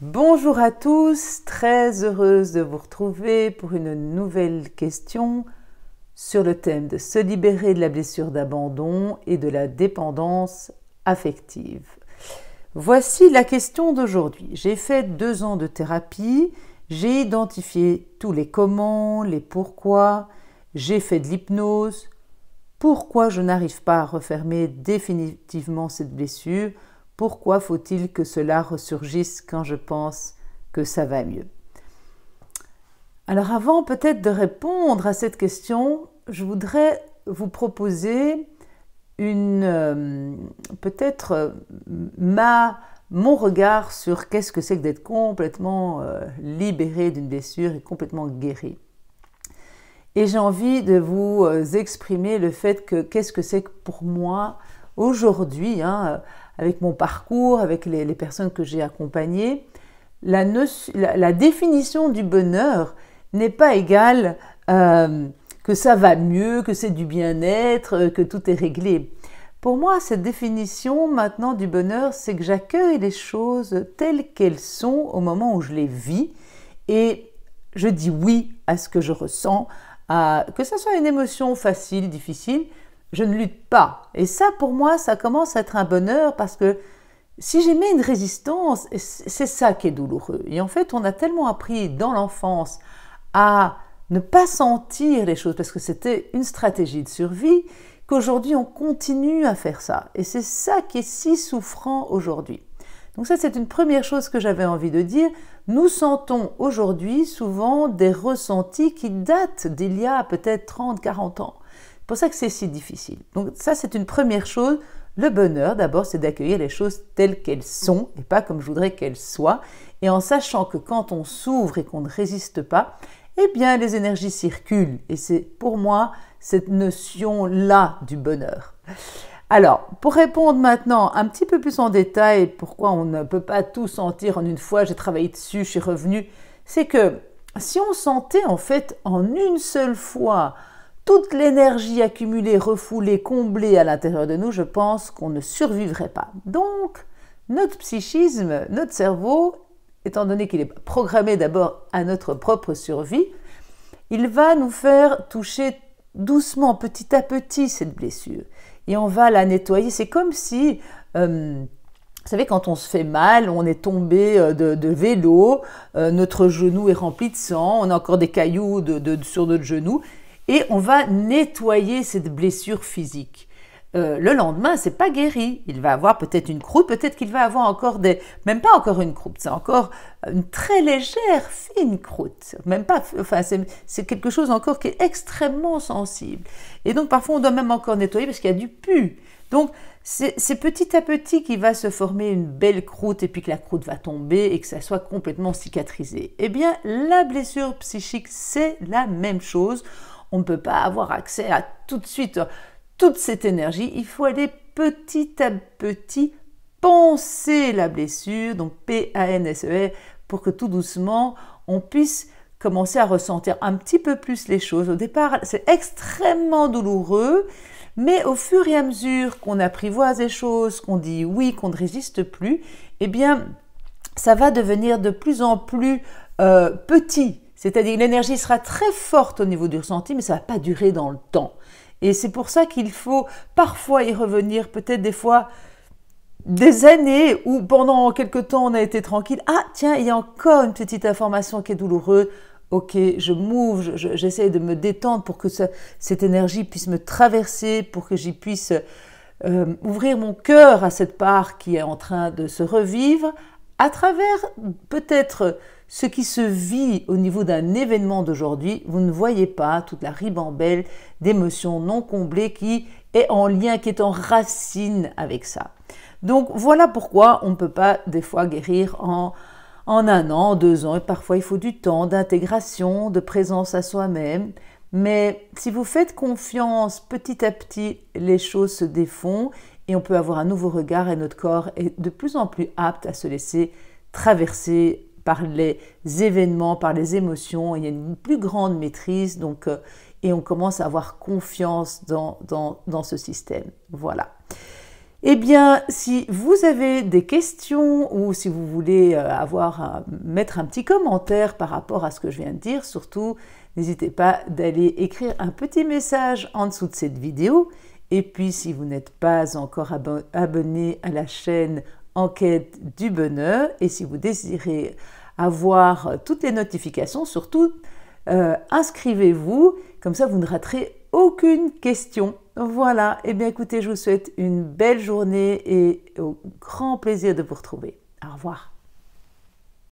Bonjour à tous, très heureuse de vous retrouver pour une nouvelle question sur le thème de se libérer de la blessure d'abandon et de la dépendance affective. Voici la question d'aujourd'hui. J'ai fait deux ans de thérapie, j'ai identifié tous les comment, les pourquoi, j'ai fait de l'hypnose. Pourquoi je n'arrive pas à refermer définitivement cette blessure pourquoi faut-il que cela ressurgisse quand je pense que ça va mieux Alors avant peut-être de répondre à cette question, je voudrais vous proposer une euh, peut-être euh, ma mon regard sur qu'est-ce que c'est que d'être complètement euh, libéré d'une blessure et complètement guéri. Et j'ai envie de vous exprimer le fait que qu'est-ce que c'est que pour moi aujourd'hui, hein, avec mon parcours, avec les, personnes que j'ai accompagnées, la, définition du bonheur n'est pas égale euh, que ça va mieux, que c'est du bien-être, euh, que tout est réglé. Pour moi, cette définition maintenant du bonheur, c'est que j'accueille les choses telles qu'elles sont au moment où je les vis et je dis oui à ce que je ressens, que ce soit une émotion facile, difficile, je ne lutte pas. Et ça, pour moi, ça commence à être un bonheur parce que si j'aimais une résistance, c'est ça qui est douloureux. Et en fait, on a tellement appris dans l'enfance à ne pas sentir les choses parce que c'était une stratégie de survie qu'aujourd'hui on continue à faire ça. Et c'est ça qui est si souffrant aujourd'hui. Donc ça, c'est une première chose que j'avais envie de dire. Nous sentons aujourd'hui souvent des ressentis qui datent d'il y a peut-être 30, 40 ans pour ça que c'est si difficile. Donc ça, c'est une première chose. Le bonheur, d'abord, c'est d'accueillir les choses telles qu'elles sont et pas comme je voudrais qu'elles soient. Et en sachant que quand on s'ouvre et qu'on ne résiste pas, eh bien, les énergies circulent. Et c'est pour moi cette notion-là du bonheur. Alors, pour répondre maintenant un petit peu plus en détail, pourquoi on ne peut pas tout sentir en une fois, j'ai travaillé dessus, je suis revenu, c'est que si on sentait en fait en une seule fois toute l'énergie accumulée, refoulée, comblée à l'intérieur de nous, je pense qu'on ne survivrait pas. Donc, notre psychisme, notre cerveau, étant donné qu'il est programmé d'abord à notre propre survie, il va nous faire toucher doucement, petit à petit, cette blessure. Et on va la nettoyer. C'est comme si... Euh, vous savez, quand on se fait mal, on est tombé euh, de, vélo, euh, notre genou est rempli de sang, on a encore des cailloux sur notre genou et on va nettoyer cette blessure physique. Euh, le lendemain, c'est pas guéri. Il va avoir peut-être une croûte, peut-être qu'il va avoir encore des, même pas encore une croûte, c'est encore une très légère fine croûte, même pas, enfin c'est quelque chose encore qui est extrêmement sensible. Et donc parfois on doit même encore nettoyer parce qu'il y a du pu. Donc c'est petit à petit qu'il va se former une belle croûte et puis que la croûte va tomber et que ça soit complètement cicatrisé. Eh bien la blessure psychique c'est la même chose on ne peut pas avoir accès à tout de suite toute cette énergie. Il faut aller petit à petit penser la blessure, donc p a n s e pour que tout doucement, on puisse commencer à ressentir un petit peu plus les choses. Au départ, c'est extrêmement douloureux, mais au fur et à mesure qu'on apprivoise les choses, qu'on dit oui, qu'on ne résiste plus, eh bien, ça va devenir de plus en plus euh, petit. C'est-à-dire que l'énergie sera très forte au niveau du ressenti, mais ça ne va pas durer dans le temps. Et c'est pour ça qu'il faut parfois y revenir, peut-être des fois des années où pendant quelque temps on a été tranquille. Ah tiens, il y a encore une petite information qui est douloureuse. Ok, je m'ouvre, j'essaie de me détendre pour que cette énergie puisse me traverser, pour que j'y puisse euh, ouvrir mon cœur à cette part qui est en train de se revivre à travers peut-être ce qui se vit au niveau d'un événement d'aujourd'hui, vous ne voyez pas toute la ribambelle d'émotions non comblées qui est en lien, qui est en racine avec ça. Donc voilà pourquoi on ne peut pas des fois guérir en, en un an, en deux ans, et parfois il faut du temps d'intégration, de présence à soi-même. Mais si vous faites confiance, petit à petit, les choses se défont et on peut avoir un nouveau regard et notre corps est de plus en plus apte à se laisser traverser par les événements, par les émotions. Il y a une plus grande maîtrise, donc, euh, et on commence à avoir confiance dans, dans, ce système. Voilà. Eh bien, si vous avez des questions ou si vous voulez euh, avoir à euh, mettre un petit commentaire par rapport à ce que je viens de dire, surtout, n'hésitez pas d'aller écrire un petit message en dessous de cette vidéo. Et puis, si vous n'êtes pas encore abonné à la chaîne Enquête du Bonheur. Et si vous désirez avoir toutes les notifications, surtout euh, inscrivez-vous, comme ça vous ne raterez aucune question. Voilà, et eh bien écoutez, je vous souhaite une belle journée et au grand plaisir de vous retrouver. Au revoir.